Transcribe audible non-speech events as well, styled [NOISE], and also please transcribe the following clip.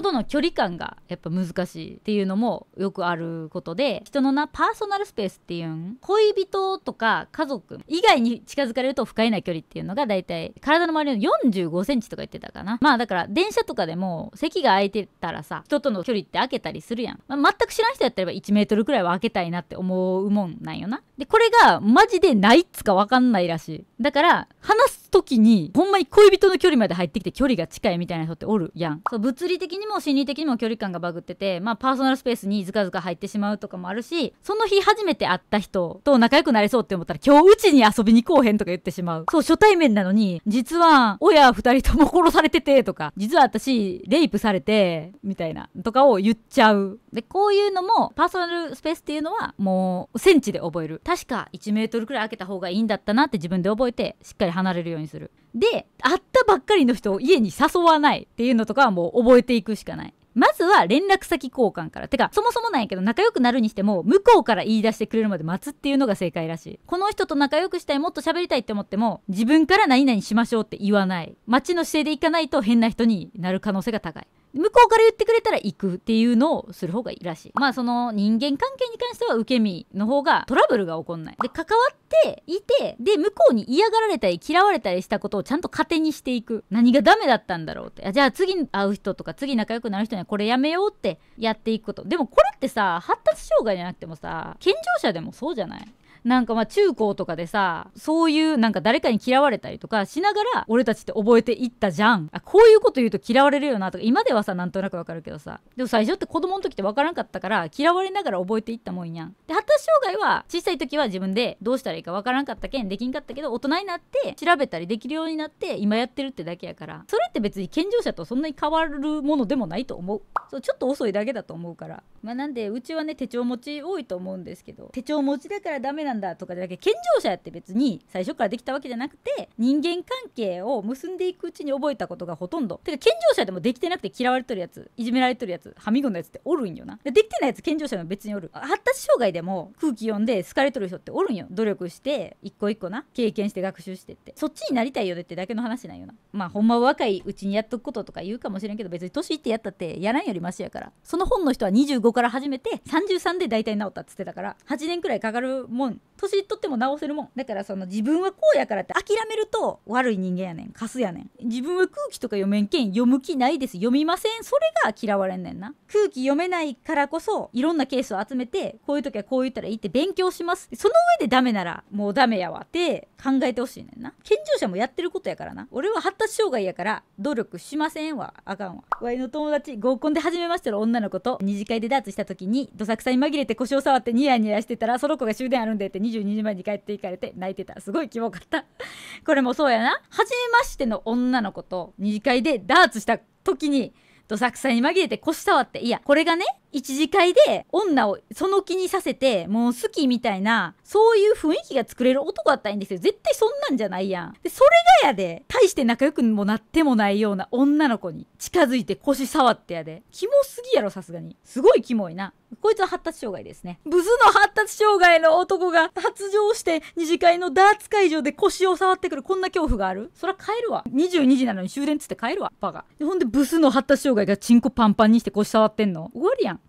人との距離感がやっぱ難しいっていうのもよくあることで人のなパーソナルスペースっていうん恋人とか家族以外に近づかれると不快な距離っていうのが大体体の周りの45センチとか言ってたかなまあだから電車とかでも席が空いてたらさ人との距離って開けたりするやん、まあ、全く知らん人やったらば1メートルくらいは開けたいなって思うもんなんよなでこれがマジでないっつか分かんないらしいだから話す時にほんまに恋人の距離まで入ってきて距離が近いみたいな人っておるやんそう物理的にも心理的にも距離感がバグっててまあパーソナルスペースにずかずか入ってしまうとかもあるしその日初めて会った人と仲良くなれそうって思ったら今日うちに遊びに行こうへんとか言ってしまうそう初対面なのに実は親2人とも殺されててとか実は私レイプされてみたいなとかを言っちゃうでこういうのもパーソナルスペースっていうのはもうセンチで覚える確か1メートルくらい開けた方がいいんだったなって自分で覚ええてしっかり離れるようにするで会ったばっかりの人を家に誘わないっていうのとかはもう覚えていくしかないまずは連絡先交換から。てか、そもそもなんやけど、仲良くなるにしても、向こうから言い出してくれるまで待つっていうのが正解らしい。この人と仲良くしたい、もっと喋りたいって思っても、自分から何々しましょうって言わない。街の姿勢で行かないと変な人になる可能性が高い。向こうから言ってくれたら行くっていうのをする方がいいらしいまあその人間関係に関しては受け身の方がトラブルが起こんないで関わっていてで向こうに嫌がられたり嫌われたりしたことをちゃんと糧にしていく何がダメだったんだろうってじゃあ次会う人とか次仲良くなる人にはこれやめようってやっていくことでもこれってさ発達障害じゃなくてもさ健常者でもそうじゃないなんかまあ中高とかでさそういうなんか誰かに嫌われたりとかしながら俺たちって覚えていったじゃんあこういうこと言うと嫌われるよなとか今ではさなんとなくわかるけどさでも最初って子供の時って分からんかったから嫌われながら覚えていったもんやんで発達障害は小さい時は自分でどうしたらいいか分からんかったけんできんかったけど大人になって調べたりできるようになって今やってるってだけやからそれって別に健常者とそんなに変わるものでもないと思うそうちょっと遅いだけだと思うからまあなんでうちはね手帳持ち多いと思うんですけど手帳持ちだからダメななんだとかじゃなくて健常者やって別に最初からできたわけじゃなくて人間関係を結んでいくうちに覚えたことがほとんどてか健常者でもできてなくて嫌われてるやついじめられてるやつはみごのやつっておるんよなでできてないやつ健常者でも別におる発達障害でも空気読んで好かれてる人っておるんよ努力して一個一個な経験して学習してってそっちになりたいよねってだけの話なんよなまあほんまは若いうちにやっとくこととか言うかもしれんけど別に年いってやったってやらんよりマシやからその本の人は25から始めて33で大体治ったっつってたから8年くらいかかるもん年取っても直せるもんだからその自分はこうやからって諦めると悪い人間やねんカスやねん自分は空気とか読めんけん読む気ないです読みませんそれが嫌われんねんな空気読めないからこそいろんなケースを集めてこういう時はこう言ったらいいって勉強しますその上でダメならもうダメやわって考えてほしいねんな健常者もやってることやからな俺は発達障害やから努力しませんわあかんわワイの友達合コンで初めましての女の子と二次会でダーツした時にどさくさに紛れて腰を触ってニヤニヤしてたらその子が終電あるんでて22時前に帰っていかれて泣いてたすごいキモかった [LAUGHS] これもそうやな初めましての女の子と2次会でダーツした時にどさくさに紛れて腰触っていやこれがね1次会で女をその気にさせてもう好きみたいなそういう雰囲気が作れる男だったらいいんですよ絶対そんなんじゃないやんでそれがやで大して仲良くもなってもないような女の子に近づいて腰触ってやでキモすぎやろさすがにすごいキモいなこいつは発達障害ですね。ブスの発達障害の男が発情して二次会のダーツ会場で腰を触ってくるこんな恐怖があるそりゃ帰るわ。22時なのに終電つって帰るわ。バカ。ほんでブスの発達障害がチンコパンパンにして腰触ってんの。終わりやん。